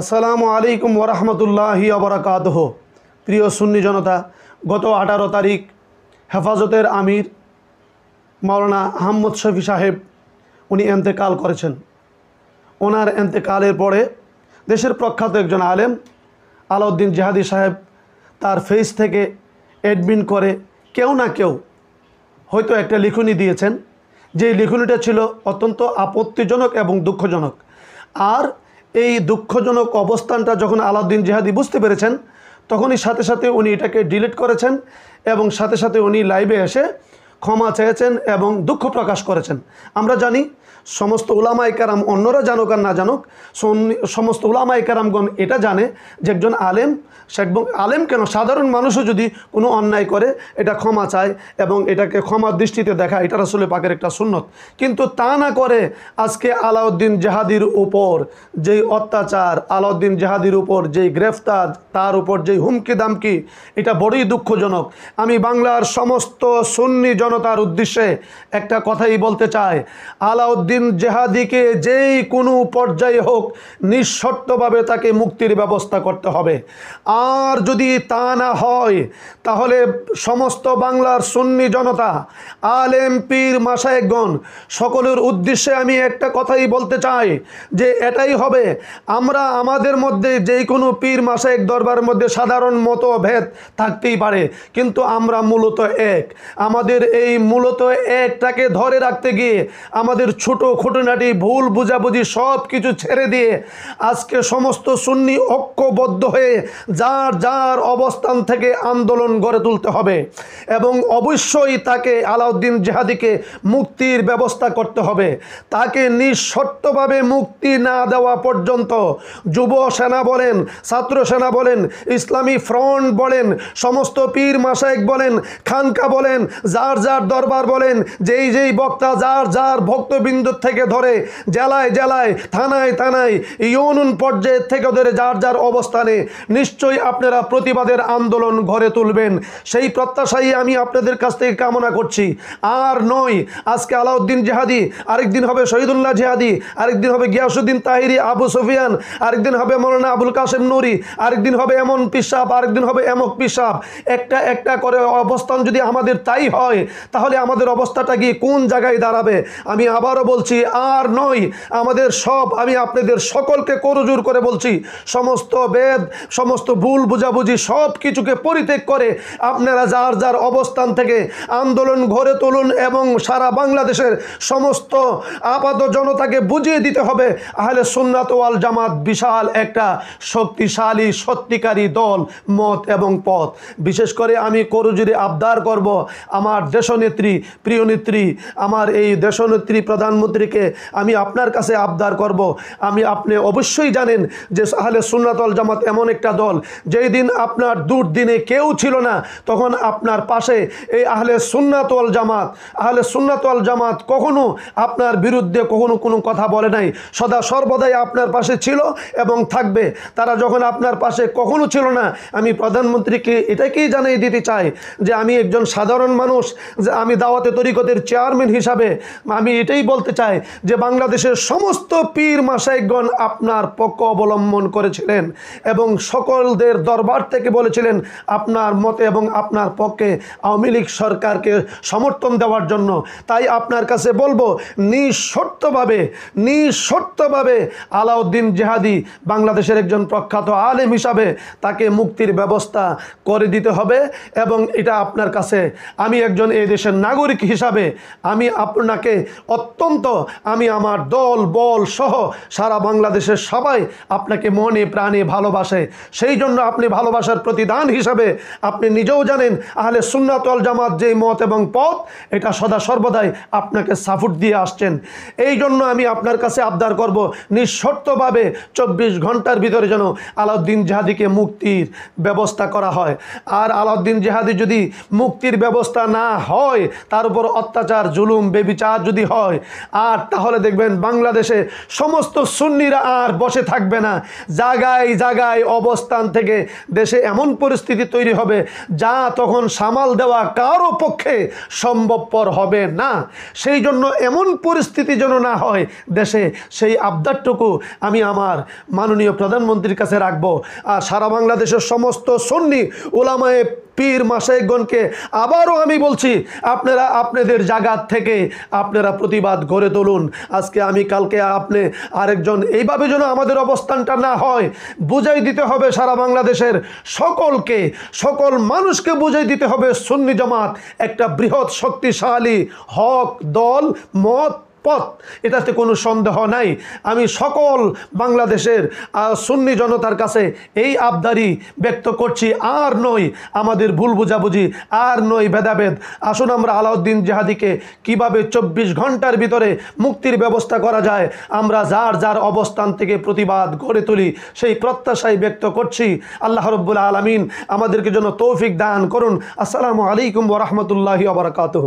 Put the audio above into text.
আসসালামু আলাইকুম ওরহমতুল্লাহি আবরাকাতহ প্রিয় সুন্নি জনতা গত আঠারো তারিখ হেফাজতের আমির মাওলানা আহম্মদ শফি সাহেব উনি এন্তেকাল করেছেন ওনার এন্তেকালের পরে দেশের প্রখ্যাত একজন আলেম আলাউদ্দিন জাহাদি সাহেব তার ফেস থেকে অ্যাডমিন করে কেউ না কেউ হয়তো একটা লিখনি দিয়েছেন যে লিখনিটা ছিল অত্যন্ত আপত্তিজনক এবং দুঃখজনক আর এই দুঃখজনক অবস্থানটা যখন আলাউদ্দিন জিহাদি বুঝতে পেরেছেন তখনই সাথে সাথে উনি এটাকে ডিলিট করেছেন এবং সাথে সাথে উনি লাইভে এসে ক্ষমা চেয়েছেন এবং দুঃখ প্রকাশ করেছেন আমরা জানি সমস্ত ওলামাই একারাম অন্যরা জানুক আর না জানুক সমস্ত ওলামাই একারামগণ এটা জানে যে একজন আলেম এবং আলেম কেন সাধারণ মানুষও যদি কোনো অন্যায় করে এটা ক্ষমা চায় এবং এটাকে ক্ষমার দৃষ্টিতে দেখা এটা আসলে পাকের একটা সুন্নত কিন্তু তা না করে আজকে আলাউদ্দিন জাহাদির উপর যেই অত্যাচার আলাউদ্দিন জাহাদির উপর যেই গ্রেফতার তার উপর যেই হুমকি দামকি এটা বড়ই দুঃখজনক আমি বাংলার সমস্ত সুন্নি জনতার উদ্দেশ্যে একটা কথাই বলতে চাই আলাউদ্দিন মুজাহিদিন জেহাদিকে যেই কোনো পর্যায়ে হোক নিঃশর্তভাবে তাকে মুক্তির ব্যবস্থা করতে হবে আর যদি তা না হয় তাহলে সমস্ত বাংলার সুন্নি জনতা এম পীর মাসায়গণ সকলের উদ্দেশ্যে আমি একটা কথাই বলতে চাই যে এটাই হবে আমরা আমাদের মধ্যে যেই কোনো পীর মাসায়ক দরবারের মধ্যে সাধারণ মতো ভেদ থাকতেই পারে কিন্তু আমরা মূলত এক আমাদের এই মূলত একটাকে ধরে রাখতে গিয়ে আমাদের ছোট খুঁটিনাটি ভুল বুঝাবুঝি সব কিছু ছেড়ে দিয়ে আজকে সমস্ত সুন্নি ঐক্যবদ্ধ হয়ে যার যার অবস্থান থেকে আন্দোলন গড়ে তুলতে হবে এবং অবশ্যই তাকে আলাউদ্দিন জেহাদিকে মুক্তির ব্যবস্থা করতে হবে তাকে নিঃশর্তভাবে মুক্তি না দেওয়া পর্যন্ত যুব সেনা বলেন ছাত্র সেনা বলেন ইসলামী ফ্রন্ট বলেন সমস্ত পীর মাসায়েক বলেন খানকা বলেন যার যার দরবার বলেন যেই যেই বক্তা যার যার ভক্তবৃন্দ পঞ্চায়েত থেকে ধরে জেলায় জেলায় থানায় থানায় ইউনুন পর্যায়ের থেকে ধরে যার যার অবস্থানে নিশ্চয়ই আপনারা প্রতিবাদের আন্দোলন ঘরে তুলবেন সেই প্রত্যাশাই আমি আপনাদের কাছ থেকে কামনা করছি আর নয় আজকে আলাউদ্দিন জেহাদি আরেকদিন হবে শহীদুল্লাহ জেহাদি আরেকদিন হবে গিয়াসুদ্দিন তাহিরি আবু সুফিয়ান আরেকদিন হবে মৌলানা আবুল কাসেম নুরি আরেকদিন হবে এমন পিসাব আরেকদিন হবে এমক পিসাব একটা একটা করে অবস্থান যদি আমাদের তাই হয় তাহলে আমাদের অবস্থাটা কি কোন জায়গায় দাঁড়াবে আমি আবারও বলছি বলছি আর নয় আমাদের সব আমি আপনাদের সকলকে করজোর করে বলছি সমস্ত বেদ সমস্ত ভুল বুঝাবুঝি সব কিছুকে পরিত্যাগ করে আপনারা যার যার অবস্থান থেকে আন্দোলন গড়ে তুলুন এবং সারা বাংলাদেশের সমস্ত আপাত জনতাকে বুঝিয়ে দিতে হবে আহলে সুন্নাত ওয়াল জামাত বিশাল একটা শক্তিশালী সত্যিকারী দল মত এবং পথ বিশেষ করে আমি করজুরে আবদার করব আমার দেশনেত্রী প্রিয় নেত্রী আমার এই দেশনেত্রী প্রধানমন্ত্রী চৌধুরীকে আমি আপনার কাছে আবদার করব আমি আপনি অবশ্যই জানেন যে আহলে সুন্নাতল জামাত এমন একটা দল যেই দিন আপনার দিনে কেউ ছিল না তখন আপনার পাশে এই আহলে সুন্নাতল জামাত আহলে সুন্নাতল জামাত কখনো আপনার বিরুদ্ধে কখনো কোনো কথা বলে নাই সদা সর্বদাই আপনার পাশে ছিল এবং থাকবে তারা যখন আপনার পাশে কখনো ছিল না আমি প্রধানমন্ত্রীকে এটাকেই জানিয়ে দিতে চাই যে আমি একজন সাধারণ মানুষ যে আমি দাওয়াতে তরিকতের চেয়ারম্যান হিসাবে আমি এটাই বলতে চাই যে বাংলাদেশের সমস্ত পীর মাসাইগণ আপনার পক্ষ অবলম্বন করেছিলেন এবং সকলদের দরবার থেকে বলেছিলেন আপনার মতে এবং আপনার পক্ষে আওয়ামী লীগ সরকারকে সমর্থন দেওয়ার জন্য তাই আপনার কাছে বলবো নিঃশর্তভাবে নিঃশর্তভাবে আলাউদ্দিন জেহাদি বাংলাদেশের একজন প্রখ্যাত আলেম হিসাবে তাকে মুক্তির ব্যবস্থা করে দিতে হবে এবং এটা আপনার কাছে আমি একজন এই দেশের নাগরিক হিসাবে আমি আপনাকে অত্যন্ত আমি আমার দল বল সহ সারা বাংলাদেশের সবাই আপনাকে মনে প্রাণে ভালোবাসে সেই জন্য আপনি ভালোবাসার প্রতিদান হিসাবে আপনি নিজেও জানেন আহলে সুন্নাতল জামাত যে মত এবং পথ এটা সদা সর্বদাই আপনাকে সাপোর্ট দিয়ে আসছেন এই জন্য আমি আপনার কাছে আবদার করব নিঃশর্তভাবে চব্বিশ ঘন্টার ভিতরে যেন আলাউদ্দিন জাহাদিকে মুক্তির ব্যবস্থা করা হয় আর আলাউদ্দিন জেহাদি যদি মুক্তির ব্যবস্থা না হয় তার উপর অত্যাচার জুলুম বেবিচার যদি হয় আর তাহলে দেখবেন বাংলাদেশে সমস্ত সুন্নিরা আর বসে থাকবে না জাগায় জাগায় অবস্থান থেকে দেশে এমন পরিস্থিতি তৈরি হবে যা তখন সামাল দেওয়া কারো পক্ষে সম্ভবপর হবে না সেই জন্য এমন পরিস্থিতি যেন না হয় দেশে সেই আবদারটুকু আমি আমার মাননীয় প্রধানমন্ত্রীর কাছে রাখবো আর সারা বাংলাদেশের সমস্ত সন্নি ওলামায়ে পীর মাসাইগণকে আবারও আমি বলছি আপনারা আপনাদের জাগাত থেকে আপনারা প্রতিবাদ গড়ে তুলুন আজকে আমি কালকে আপনি আরেকজন এইভাবে যেন আমাদের অবস্থানটা না হয় বুঝাই দিতে হবে সারা বাংলাদেশের সকলকে সকল মানুষকে বুঝাই দিতে হবে সুন্নি জমাত একটা বৃহৎ শক্তিশালী হক দল মত পথ এটাতে কোনো সন্দেহ নাই আমি সকল বাংলাদেশের সুন্নি জনতার কাছে এই আবদারি ব্যক্ত করছি আর নই আমাদের ভুল বুঝাবুঝি আর নই ভেদাভেদ আসুন আমরা আলাউদ্দিন জেহাদিকে কিভাবে ২৪ ঘন্টার ভিতরে মুক্তির ব্যবস্থা করা যায় আমরা যার যার অবস্থান থেকে প্রতিবাদ গড়ে তুলি সেই প্রত্যাশাই ব্যক্ত করছি আল্লাহ রব্বুল আলমিন আমাদেরকে যেন তৌফিক দান করুন আসসালামু আলাইকুম ওরহমতুল্লাহি আবরকাতহ